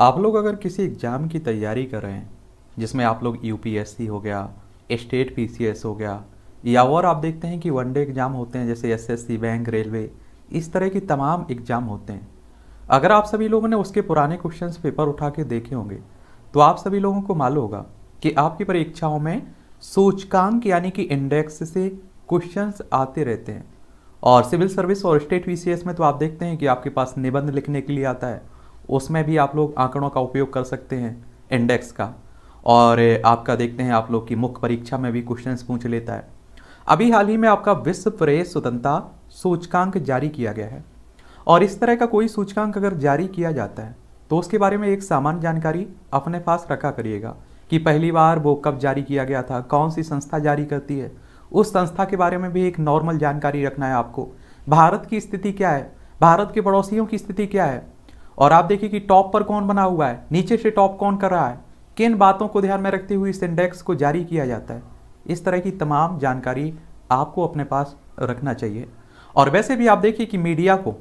आप लोग अगर किसी एग्ज़ाम की तैयारी कर रहे हैं जिसमें आप लोग यूपीएससी हो गया स्टेट पीसीएस हो गया या और आप देखते हैं कि वनडे एग्ज़ाम होते हैं जैसे एसएससी बैंक रेलवे इस तरह के तमाम एग्ज़ाम होते हैं अगर आप सभी लोगों ने उसके पुराने क्वेश्चंस पेपर उठा के देखे होंगे तो आप सभी लोगों को मालूम होगा कि आपकी परीक्षाओं में सूचकांक यानी कि इंडेक्स से क्वेश्चन आते रहते हैं और सिविल सर्विस और स्टेट पी में तो आप देखते हैं कि आपके पास निबंध लिखने के लिए आता है उसमें भी आप लोग आंकड़ों का उपयोग कर सकते हैं इंडेक्स का और आपका देखते हैं आप लोग की मुख्य परीक्षा में भी क्वेश्चन पूछ लेता है अभी हाल ही में आपका विश्व प्रेस स्वतंत्रता सूचकांक जारी किया गया है और इस तरह का कोई सूचकांक अगर जारी किया जाता है तो उसके बारे में एक सामान्य जानकारी अपने पास रखा करिएगा कि पहली बार वो कब जारी किया गया था कौन सी संस्था जारी करती है उस संस्था के बारे में भी एक नॉर्मल जानकारी रखना है आपको भारत की स्थिति क्या है भारत के पड़ोसियों की स्थिति क्या है और आप देखिए कि टॉप पर कौन बना हुआ है नीचे से टॉप कौन कर रहा है किन बातों को ध्यान में रखते हुए इस इंडेक्स को जारी किया जाता है इस तरह की तमाम जानकारी आपको अपने पास रखना चाहिए और वैसे भी आप देखिए कि मीडिया को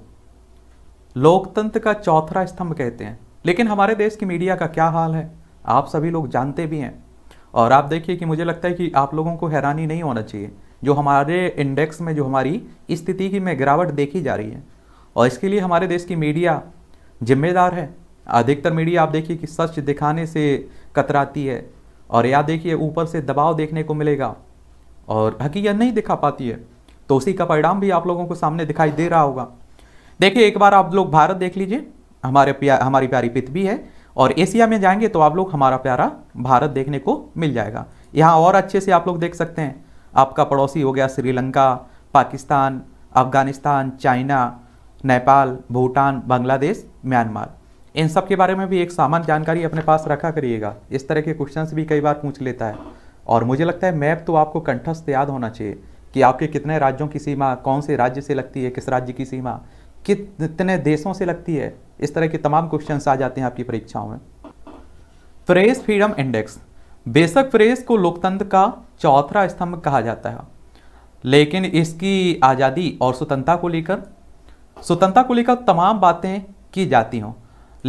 लोकतंत्र का चौथा स्तंभ कहते हैं लेकिन हमारे देश की मीडिया का क्या हाल है आप सभी लोग जानते भी हैं और आप देखिए कि मुझे लगता है कि आप लोगों को हैरानी नहीं होना चाहिए जो हमारे इंडेक्स में जो हमारी स्थिति की में गिरावट देखी जा रही है और इसके लिए हमारे देश की मीडिया जिम्मेदार है अधिकतर मीडिया आप देखिए कि सच दिखाने से कतराती है और या देखिए ऊपर से दबाव देखने को मिलेगा और हकीकत नहीं दिखा पाती है तो उसी का परिणाम भी आप लोगों को सामने दिखाई दे रहा होगा देखिए एक बार आप लोग भारत देख लीजिए हमारे प्या, हमारी प्यारी पृथ्वी है और एशिया में जाएंगे तो आप लोग हमारा प्यारा भारत देखने को मिल जाएगा यहाँ और अच्छे से आप लोग देख सकते हैं आपका पड़ोसी हो गया श्रीलंका पाकिस्तान अफगानिस्तान चाइना नेपाल भूटान बांग्लादेश म्यांमार इन सब के बारे में भी एक सामान्य जानकारी अपने पास रखा करिएगा इस तरह के क्वेश्चन भी कई बार पूछ लेता है और मुझे लगता है मैप तो आपको कंठस्थ याद होना चाहिए कि आपके कितने राज्यों की सीमा कौन से राज्य से लगती है किस राज्य की सीमा कितने देशों से लगती है इस तरह के तमाम क्वेश्चन आ जाते हैं आपकी परीक्षाओं में फ्रेस फ्रीडम इंडेक्स बेशक फ्रेस को लोकतंत्र का चौथा स्तंभ कहा जाता है लेकिन इसकी आज़ादी और स्वतंत्रता को लेकर स्वतंत्रता को लेकर तमाम बातें की जाती हों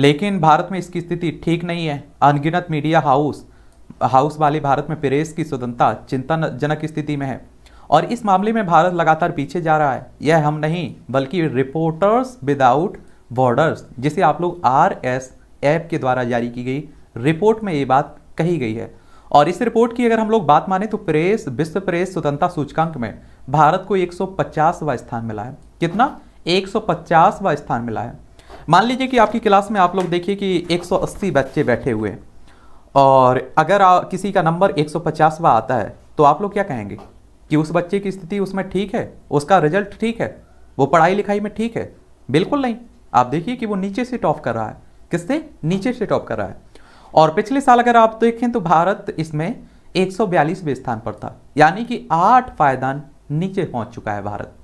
लेकिन भारत में इसकी स्थिति ठीक नहीं है अनगिनत मीडिया हाउस हाउस वाले भारत में प्रेस की स्वतंत्रता चिंताजनक स्थिति में है और इस मामले में भारत लगातार पीछे जा रहा है यह हम नहीं बल्कि रिपोर्टर्स विदाउट बॉर्डर्स जिसे आप लोग आर एस ऐप के द्वारा जारी की गई रिपोर्ट में ये बात कही गई है और इस रिपोर्ट की अगर हम लोग बात माने तो प्रेस विश्व प्रेस स्वतंत्रता सूचकांक में भारत को एक स्थान मिला है कितना एक स्थान मिला है मान लीजिए कि आपकी क्लास में आप लोग देखिए कि 180 बच्चे बैठे हुए हैं और अगर आ, किसी का नंबर 150वां आता है तो आप लोग क्या कहेंगे कि उस बच्चे की स्थिति उसमें ठीक है उसका रिजल्ट ठीक है वो पढ़ाई लिखाई में ठीक है बिल्कुल नहीं आप देखिए कि वो नीचे से टॉप कर रहा है किससे नीचे से टॉप कर रहा है और पिछले साल अगर आप देखें तो भारत इसमें एक सौ स्थान पर था यानी कि आठ पायदान नीचे पहुँच चुका है भारत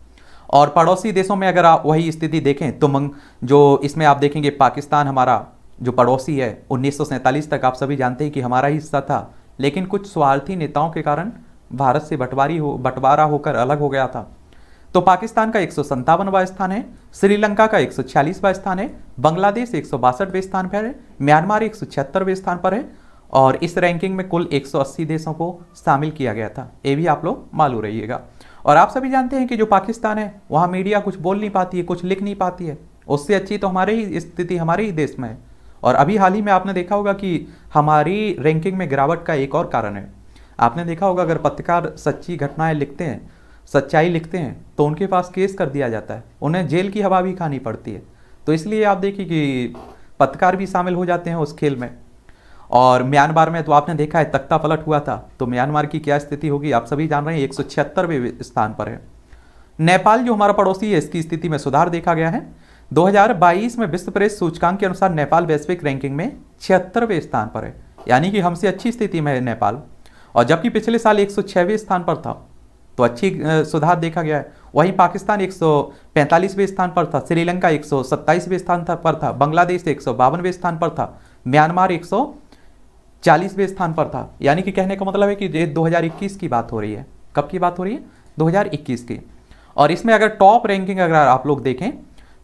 और पड़ोसी देशों में अगर आप वही स्थिति देखें तो मंग जो इसमें आप देखेंगे पाकिस्तान हमारा जो पड़ोसी है उन्नीस तक आप सभी जानते हैं कि हमारा ही हिस्सा था लेकिन कुछ स्वार्थी नेताओं के कारण भारत से बंटवारी हो बंटवारा होकर अलग हो गया था तो पाकिस्तान का एक स्थान है श्रीलंका का एक स्थान है बांग्लादेश एक स्थान पर है म्यांमार एक स्थान पर है और इस रैंकिंग में कुल 180 देशों को शामिल किया गया था ये भी आप लोग मालूम रहिएगा और आप सभी जानते हैं कि जो पाकिस्तान है वहाँ मीडिया कुछ बोल नहीं पाती है कुछ लिख नहीं पाती है उससे अच्छी तो हमारे ही स्थिति हमारे ही देश में है और अभी हाल ही में आपने देखा होगा कि हमारी रैंकिंग में गिरावट का एक और कारण है आपने देखा होगा अगर पत्रकार सच्ची घटनाएं लिखते हैं सच्चाई लिखते हैं तो उनके पास केस कर दिया जाता है उन्हें जेल की हवा भी खानी पड़ती है तो इसलिए आप देखिए कि पत्रकार भी शामिल हो जाते हैं उस खेल में और म्यांमार में तो आपने देखा है तख्ता पलट हुआ था तो म्यांमार की क्या स्थिति होगी आप सभी जान रहे हैं एक सौ स्थान पर है नेपाल जो हमारा पड़ोसी है इसकी स्थिति में सुधार देखा गया है 2022 में विश्व प्रेस सूचकांक के अनुसार नेपाल वैश्विक रैंकिंग में छिहत्तरवें स्थान पर है यानी कि हमसे अच्छी स्थिति में है नेपाल और जबकि पिछले साल एक स्थान पर था तो अच्छी सुधार देखा गया है वहीं पाकिस्तान एक सौ स्थान पर था श्रीलंका एक सौ स्थान पर था बांग्लादेश एक स्थान पर था म्यांमार एक चालीसवें स्थान पर था यानी कि कहने का मतलब है कि ये 2021 की बात हो रही है कब की बात हो रही है 2021 की और इसमें अगर टॉप रैंकिंग अगर आप लोग देखें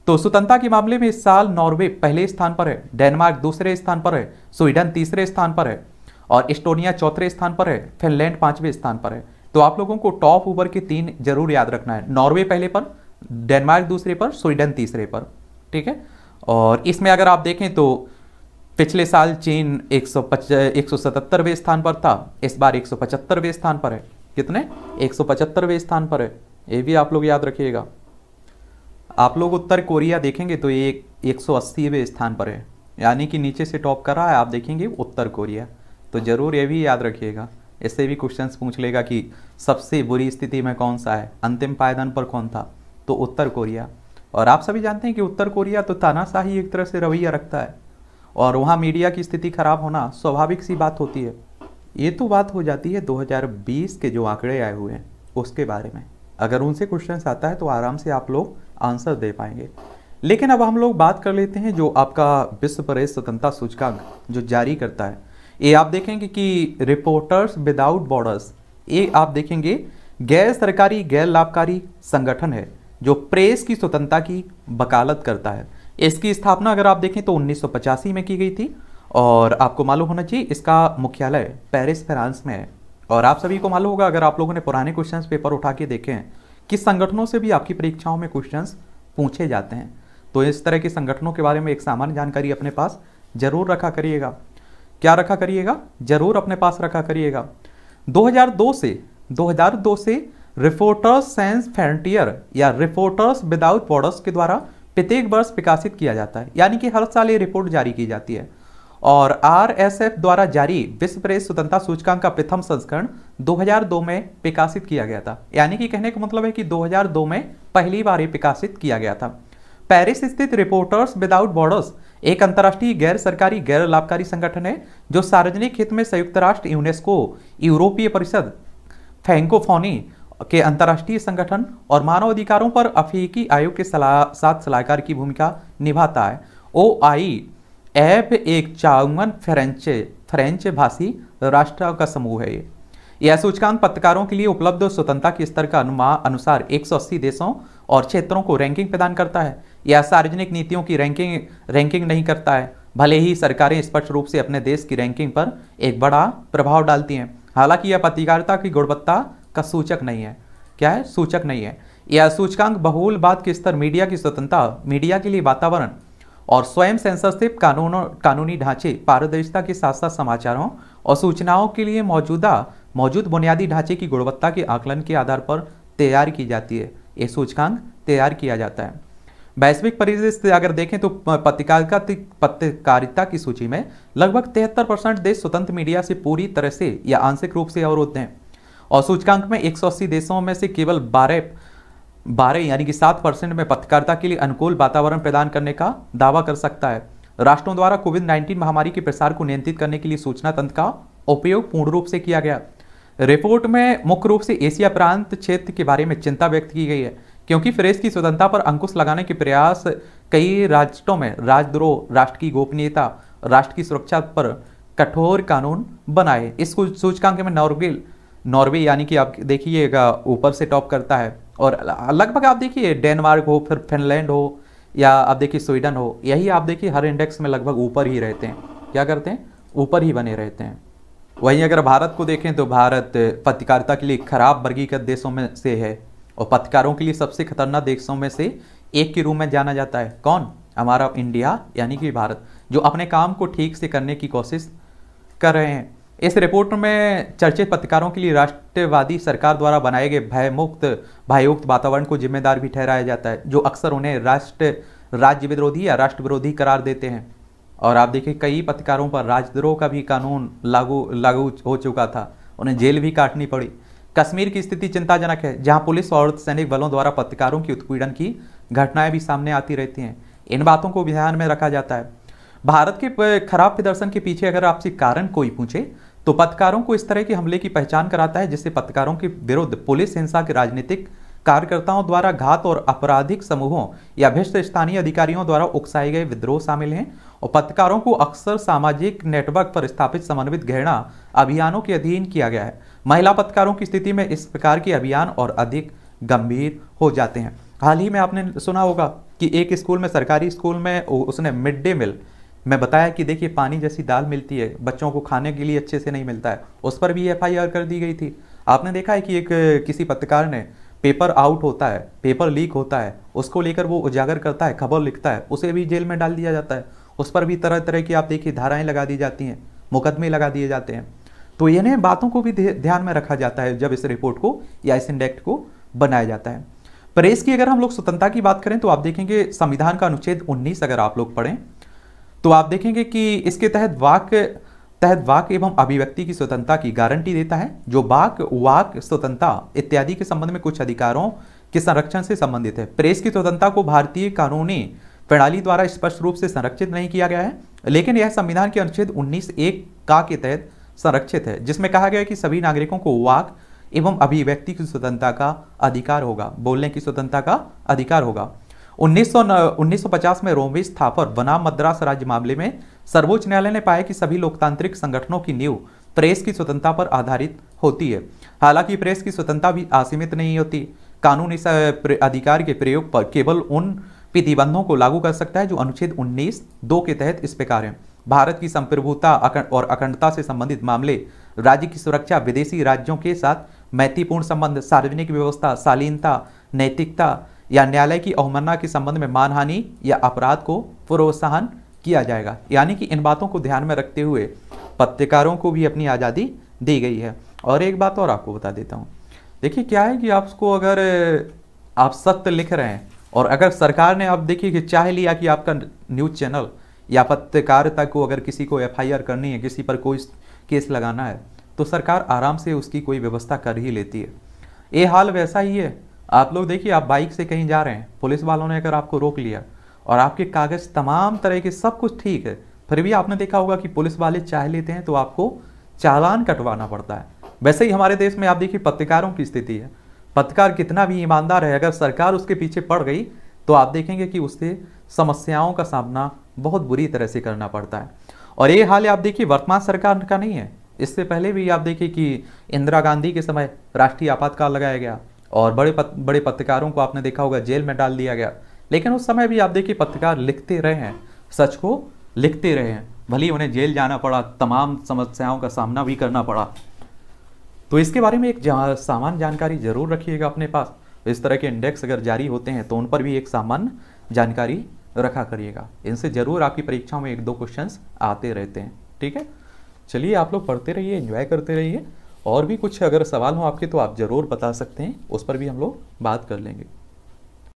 तो स्वतंत्रता के मामले में इस साल नॉर्वे पहले स्थान पर है डेनमार्क दूसरे स्थान पर है स्वीडन तीसरे स्थान पर है और एस्टोनिया चौथे स्थान पर है फिनलैंड पांचवें स्थान पर है तो आप लोगों को टॉप ओवर के तीन जरूर याद रखना है नॉर्वे पहले पर डेनमार्क दूसरे पर स्वीडन तीसरे पर ठीक है और इसमें अगर आप देखें तो पिछले साल चीन एक सौ पच स्थान पर था इस बार एक सौ स्थान पर है कितने एक सौ स्थान पर है ये भी आप लोग याद रखिएगा आप लोग उत्तर कोरिया देखेंगे तो ये एक सौ स्थान पर है यानी कि नीचे से टॉप कर रहा है आप देखेंगे उत्तर कोरिया तो ज़रूर ये भी याद रखिएगा इससे भी क्वेश्चंस पूछ लेगा कि सबसे बुरी स्थिति में कौन सा है अंतिम पायदान पर कौन था तो उत्तर कोरिया और आप सभी जानते हैं कि उत्तर कोरिया तो तानाशाही एक तरह से रवैया रखता है और वहाँ मीडिया की स्थिति खराब होना स्वाभाविक सी बात होती है ये तो बात हो जाती है 2020 के जो आंकड़े आए हुए हैं उसके बारे में अगर उनसे क्वेश्चन आता है तो आराम से आप लोग आंसर दे पाएंगे लेकिन अब हम लोग बात कर लेते हैं जो आपका विश्व प्रेस स्वतंत्रता सूचकांक जो जारी करता है ये आप देखेंगे कि रिपोर्टर्स विदाउट बॉर्डर्स ये आप देखेंगे गैर सरकारी गैर लाभकारी संगठन है जो प्रेस की स्वतंत्रता की वकालत करता है इसकी स्थापना अगर आप देखें तो उन्नीस में की गई थी और आपको मालूम होना चाहिए इसका मुख्यालय पेरिस फ्रांस में है और आप सभी को मालूम होगा अगर आप लोगों ने पुराने क्वेश्चंस पेपर उठा के देखे हैं कि संगठनों से भी आपकी परीक्षाओं में क्वेश्चंस पूछे जाते हैं तो इस तरह के संगठनों के बारे में एक सामान्य जानकारी अपने पास जरूर रखा करिएगा क्या रखा करिएगा जरूर अपने पास रखा करिएगा दो से दो से रिपोर्टर्स सेंस फ्रंटियर या रिपोर्टर्स विदाउट बॉर्डर्स के द्वारा प्रत्येक वर्ष प्रकाशित किया जाता है यानी कि हर साल ये रिपोर्ट जारी की जाती है और आरएसएफ द्वारा जारी विश्व प्रेस स्वतंत्रता सूचकांक का प्रथम संस्करण 2002 में प्रकाशित किया गया था यानी कि कहने का मतलब है कि 2002 में पहली बार ये प्रकाशित किया गया था पेरिस स्थित रिपोर्टर्स विदाउट बॉर्डर्स एक अंतर्राष्ट्रीय गैर सरकारी गैर लाभकारी संगठन है जो सार्वजनिक हित में संयुक्त राष्ट्र यूनेस्को यूरोपीय परिषद फैंकोफोनी के अंतर्राष्ट्रीय संगठन और मानव अधिकारों पर अफ्रीकी आयोग के सलाह साथ सलाहकार की भूमिका निभाता है ओ आई एफ एक चाउमन फ्रेंच फ्रेंच भाषी राष्ट्र का समूह है ये यह सूचकांक पत्रकारों के लिए उपलब्ध स्वतंत्रता के स्तर का अनुमान अनुसार 180 देशों और क्षेत्रों को रैंकिंग प्रदान करता है यह सार्वजनिक नीतियों की रैंकिंग रैंकिंग नहीं करता है भले ही सरकारें स्पष्ट रूप से अपने देश की रैंकिंग पर एक बड़ा प्रभाव डालती हैं हालांकि यह पत्रकारिता की गुणवत्ता का सूचक नहीं है क्या है सूचक नहीं है यह सूचकांक बहुलवाद के स्तर मीडिया की स्वतंत्रता मीडिया के लिए वातावरण और स्वयं सेंसरशिप कानून कानूनी ढांचे पारदर्शिता के साथ साथ समाचारों और सूचनाओं के लिए मौजूदा मौजूद बुनियादी ढांचे की गुणवत्ता के आकलन के आधार पर तैयार की जाती है ये सूचकांक तैयार किया जाता है वैश्विक परिदृश्य अगर देखें तो पत्रकारिता पत्रकारिता की सूची में लगभग तिहत्तर परसेंट देश स्वतंत्र मीडिया से पूरी तरह से या आंशिक रूप से अवरुद्ध हैं और सूचकांक में एक देशों में से केवल बारह बारह यानी कि सात परसेंट में पत्रकारिता के लिए अनुकूल वातावरण प्रदान करने का दावा कर सकता है राष्ट्रों द्वारा कोविड 19 महामारी के प्रसार को नियंत्रित करने के लिए सूचना तंत्र का उपयोग पूर्ण रूप से किया गया रिपोर्ट में मुख्य रूप से एशिया प्रांत क्षेत्र के बारे में चिंता व्यक्त की गई है क्योंकि फ्रेस की स्वतंत्रता पर अंकुश लगाने के प्रयास कई राष्ट्रों में राजद्रोह राष्ट्र की गोपनीयता राष्ट्र की सुरक्षा पर कठोर कानून बनाए इस सूचकांक में नॉर्वेल नॉर्वे यानी कि आप देखिएगा ऊपर से टॉप करता है और लगभग आप देखिए डेनमार्क हो फिर फिनलैंड हो या आप देखिए स्वीडन हो यही आप देखिए हर इंडेक्स में लगभग ऊपर ही रहते हैं क्या करते हैं ऊपर ही बने रहते हैं वहीं अगर भारत को देखें तो भारत पत्रकारिता के लिए खराब वर्गीकृत देशों में से है और पत्रकारों के लिए सबसे खतरनाक देशों में से एक के रूप में जाना जाता है कौन हमारा इंडिया यानी कि भारत जो अपने काम को ठीक से करने की कोशिश कर रहे हैं इस रिपोर्ट में चर्चित पत्रकारों के लिए राष्ट्रवादी सरकार द्वारा बनाए गए भयमुक्त भयुक्त वातावरण को जिम्मेदार भी ठहराया जाता है जो अक्सर उन्हें राष्ट्र राज्य विरोधी या राष्ट्र विरोधी करार देते हैं और आप देखिए कई पत्रकारों पर राजद्रोह का भी कानून लागू लागू हो चुका था उन्हें जेल भी काटनी पड़ी कश्मीर की स्थिति चिंताजनक है जहां पुलिस और अर्धसैनिक बलों द्वारा पत्रकारों की उत्पीड़न की घटनाएं भी सामने आती रहती हैं इन बातों को ध्यान में रखा जाता है भारत के खराब प्रदर्शन के पीछे अगर आपसे कारण कोई पूछे तो पत्रकारों को इस तरह के हमले की पहचान कराता है जिससे पत्रकारों के विरुद्ध पुलिस हिंसा के राजनीतिक कार्यकर्ताओं द्वारा घात और आपराधिक समूहों या भ्रष्ट स्थानीय अधिकारियों द्वारा उकसाए गए विद्रोह शामिल हैं और पत्रकारों को अक्सर सामाजिक नेटवर्क पर स्थापित समन्वित घृणा अभियानों के अधीन किया गया है महिला पत्रकारों की स्थिति में इस प्रकार के अभियान और अधिक गंभीर हो जाते हैं हाल ही में आपने सुना होगा कि एक स्कूल में सरकारी स्कूल में उसने मिड डे मील मैं बताया कि देखिए पानी जैसी दाल मिलती है बच्चों को खाने के लिए अच्छे से नहीं मिलता है उस पर भी एफ कर दी गई थी आपने देखा है कि एक किसी पत्रकार ने पेपर आउट होता है पेपर लीक होता है उसको लेकर वो उजागर करता है खबर लिखता है उसे भी जेल में डाल दिया जाता है उस पर भी तरह तरह की आप देखिए धाराएं लगा दी जाती हैं मुकदमे लगा दिए जाते हैं तो इन्हें बातों को भी ध्यान में रखा जाता है जब इस रिपोर्ट को या इस इंडेक्ट को बनाया जाता है प्रेस की अगर हम लोग स्वतंत्रता की बात करें तो आप देखेंगे संविधान का अनुच्छेद 19 अगर आप लोग पढ़ें तो आप देखेंगे कि इसके तहत वाक तहत वाक एवं अभिव्यक्ति की स्वतंत्रता की गारंटी देता है जो वाक वाक स्वतंत्रता इत्यादि के संबंध में कुछ अधिकारों के संरक्षण से संबंधित है प्रेस की स्वतंत्रता को भारतीय कानूनी प्रणाली द्वारा स्पष्ट रूप से संरक्षित नहीं किया गया है लेकिन यह संविधान के अनुच्छेद उन्नीस एक का के तहत संरक्षित है जिसमें कहा गया कि सभी नागरिकों को वाक एवं अभिव्यक्ति की स्वतंत्रता का अधिकार होगा बोलने की स्वतंत्रता का अधिकार होगा 1950 में रोमवेश स्थापर बनाम मद्रास राज्य मामले में सर्वोच्च न्यायालय ने पाया कि सभी लोकतांत्रिक संगठनों की नींव प्रेस की स्वतंत्रता पर आधारित होती है हालांकि प्रेस की स्वतंत्रता भी असीमित नहीं होती कानून इस अधिकार के प्रयोग पर केवल उन प्रतिबंधों को लागू कर सकता है जो अनुच्छेद 19 दो के तहत इस प्रकार हैं भारत की संप्रभुता और अखंडता से संबंधित मामले राज्य की सुरक्षा विदेशी राज्यों के साथ मैत्रीपूर्ण संबंध सार्वजनिक व्यवस्था शालीनता नैतिकता या न्यायालय की अवमानना के संबंध में मानहानि या अपराध को प्रोत्साहन किया जाएगा यानी कि इन बातों को ध्यान में रखते हुए पत्रकारों को भी अपनी आज़ादी दी गई है और एक बात और आपको बता देता हूँ देखिए क्या है कि आपको अगर आप सत्य लिख रहे हैं और अगर सरकार ने आप देखिए कि चाह लिया कि आपका न्यूज़ चैनल या पत्रकारिता को अगर किसी को एफआईआर करनी है किसी पर कोई केस लगाना है तो सरकार आराम से उसकी कोई व्यवस्था कर ही लेती है ये हाल वैसा ही है आप लोग देखिए आप बाइक से कहीं जा रहे हैं पुलिस वालों ने अगर आपको रोक लिया और आपके कागज़ तमाम तरह के सब कुछ ठीक है फिर भी आपने देखा होगा कि पुलिस वाले चाह लेते हैं तो आपको चालान कटवाना पड़ता है वैसे ही हमारे देश में आप देखिए पत्रकारों की स्थिति है पत्रकार कितना भी ईमानदार है अगर सरकार उसके पीछे पड़ गई तो आप देखेंगे कि उससे समस्याओं का सामना बहुत बुरी तरह से करना पड़ता है और ये हाल आप देखिए वर्तमान सरकार का नहीं है इससे पहले भी आप देखिए कि इंदिरा गांधी के समय राष्ट्रीय आपातकाल लगाया गया और बड़े पत, बड़े पत्रकारों को आपने देखा होगा जेल में डाल दिया गया लेकिन उस समय भी आप देखिए पत्रकार लिखते रहे हैं सच को लिखते रहे हैं भले ही उन्हें जेल जाना पड़ा तमाम समस्याओं का सामना भी करना पड़ा तो इसके बारे में एक जा, सामान्य जानकारी जरूर रखिएगा अपने पास इस तरह के इंडेक्स अगर जारी होते हैं तो उन पर भी एक सामान्य जानकारी रखा करिएगा इनसे ज़रूर आपकी परीक्षाओं में एक दो क्वेश्चंस आते रहते हैं ठीक है चलिए आप लोग पढ़ते रहिए एंजॉय करते रहिए और भी कुछ अगर सवाल हो आपके तो आप ज़रूर बता सकते हैं उस पर भी हम लोग बात कर लेंगे